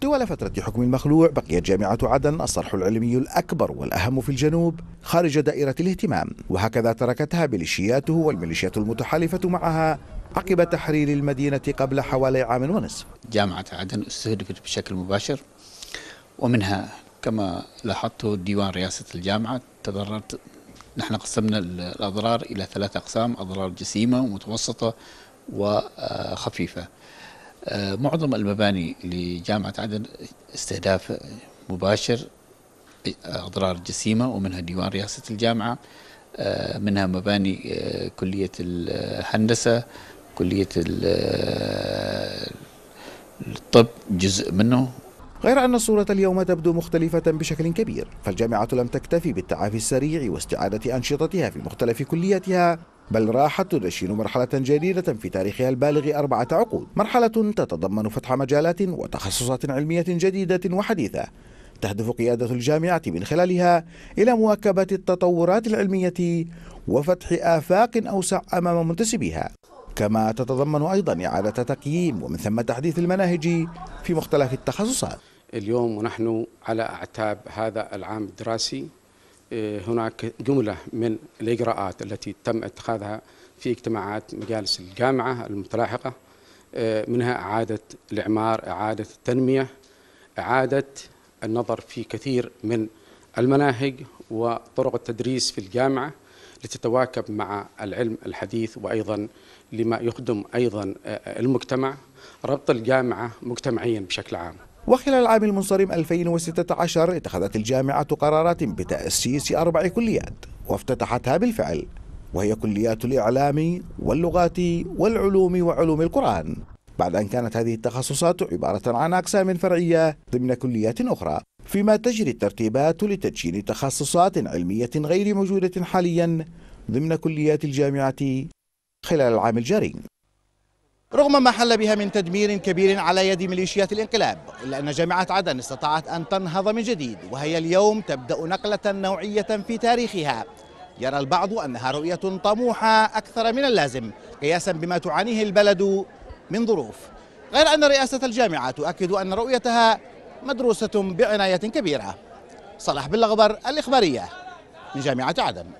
طوال فترة حكم المخلوع بقيت جامعة عدن الصرح العلمي الأكبر والأهم في الجنوب خارج دائرة الاهتمام وهكذا تركتها ميليشياته والميليشيات المتحالفة معها عقب تحرير المدينة قبل حوالي عام ونصف جامعة عدن استهدفت بشكل مباشر ومنها كما لاحظت ديوان رئاسة الجامعة تضررت نحن قسمنا الأضرار إلى ثلاث أقسام أضرار جسيمة ومتوسطة وخفيفة آه، معظم المباني لجامعة عدن استهداف مباشر آه، أضرار جسيمة ومنها ديوان رئاسة الجامعة آه، منها مباني كلية الهندسة كلية الطب جزء منه غير أن الصورة اليوم تبدو مختلفة بشكل كبير فالجامعة لم تكتفي بالتعافي السريع واستعادة أنشطتها في مختلف كلياتها بل راحت تدشن مرحلة جديدة في تاريخها البالغ أربعة عقود مرحلة تتضمن فتح مجالات وتخصصات علمية جديدة وحديثة تهدف قيادة الجامعة من خلالها إلى مواكبة التطورات العلمية وفتح آفاق أوسع أمام منتسبيها كما تتضمن أيضا إعادة تقييم ومن ثم تحديث المناهج في مختلف التخصصات اليوم ونحن على أعتاب هذا العام الدراسي هناك جملة من الإجراءات التي تم اتخاذها في اجتماعات مجالس الجامعة المتلاحقة آه، منها إعادة الإعمار إعادة التنمية إعادة النظر في كثير من المناهج وطرق التدريس في الجامعة لتتواكب مع العلم الحديث وأيضا لما يخدم أيضا آه، المجتمع ربط الجامعة مجتمعيا بشكل عام وخلال العام المنصرم 2016 اتخذت الجامعة قرارات بتأسيس أربع كليات وافتتحتها بالفعل وهي كليات الإعلام واللغات والعلوم وعلوم القرآن بعد أن كانت هذه التخصصات عبارة عن أقسام فرعية ضمن كليات أخرى فيما تجري الترتيبات لتدشين تخصصات علمية غير موجودة حاليا ضمن كليات الجامعة خلال العام الجاري رغم ما حل بها من تدمير كبير على يد ميليشيات الانقلاب إلا أن جامعة عدن استطاعت أن تنهض من جديد وهي اليوم تبدأ نقلة نوعية في تاريخها يرى البعض أنها رؤية طموحة أكثر من اللازم قياسا بما تعانيه البلد من ظروف غير أن رئاسة الجامعة تؤكد أن رؤيتها مدروسة بعناية كبيرة صلاح بالغبر الإخبارية من جامعة عدن